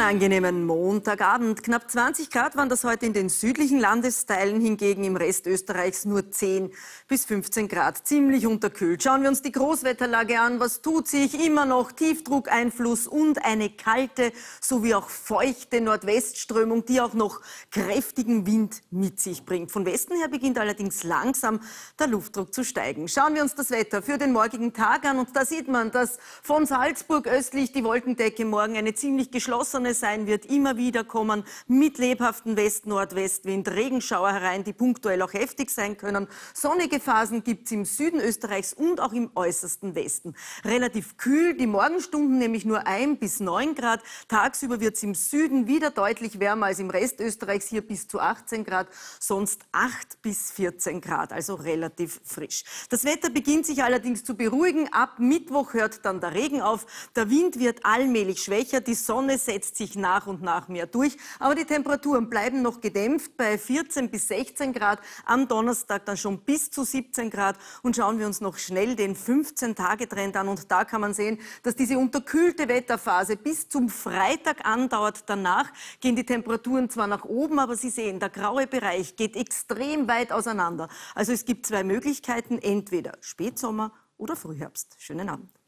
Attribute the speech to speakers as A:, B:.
A: einen angenehmen Montagabend. Knapp 20 Grad waren das heute in den südlichen Landesteilen, hingegen im Rest Österreichs nur 10 bis 15 Grad. Ziemlich unterkühlt. Schauen wir uns die Großwetterlage an. Was tut sich? Immer noch Tiefdruckeinfluss und eine kalte sowie auch feuchte Nordwestströmung, die auch noch kräftigen Wind mit sich bringt. Von Westen her beginnt allerdings langsam der Luftdruck zu steigen. Schauen wir uns das Wetter für den morgigen Tag an und da sieht man, dass von Salzburg östlich die Wolkendecke morgen eine ziemlich geschlossene Sonne sein wird, immer wieder kommen mit lebhaften West-Nordwestwind, Regenschauer herein, die punktuell auch heftig sein können. Sonnige Phasen gibt es im Süden Österreichs und auch im äußersten Westen. Relativ kühl, die Morgenstunden nämlich nur 1 bis 9 Grad. Tagsüber wird es im Süden wieder deutlich wärmer als im Rest Österreichs, hier bis zu 18 Grad, sonst 8 bis 14 Grad, also relativ frisch. Das Wetter beginnt sich allerdings zu beruhigen. Ab Mittwoch hört dann der Regen auf. Der Wind wird allmählich schwächer. Die Sonne setzt sich nach und nach mehr durch. Aber die Temperaturen bleiben noch gedämpft bei 14 bis 16 Grad. Am Donnerstag dann schon bis zu 17 Grad. Und schauen wir uns noch schnell den 15-Tage-Trend an. Und da kann man sehen, dass diese unterkühlte Wetterphase bis zum Freitag andauert. Danach gehen die Temperaturen zwar nach oben, aber Sie sehen, der graue Bereich geht extrem weit auseinander. Also es gibt zwei Möglichkeiten, entweder Spätsommer oder Frühherbst. Schönen Abend.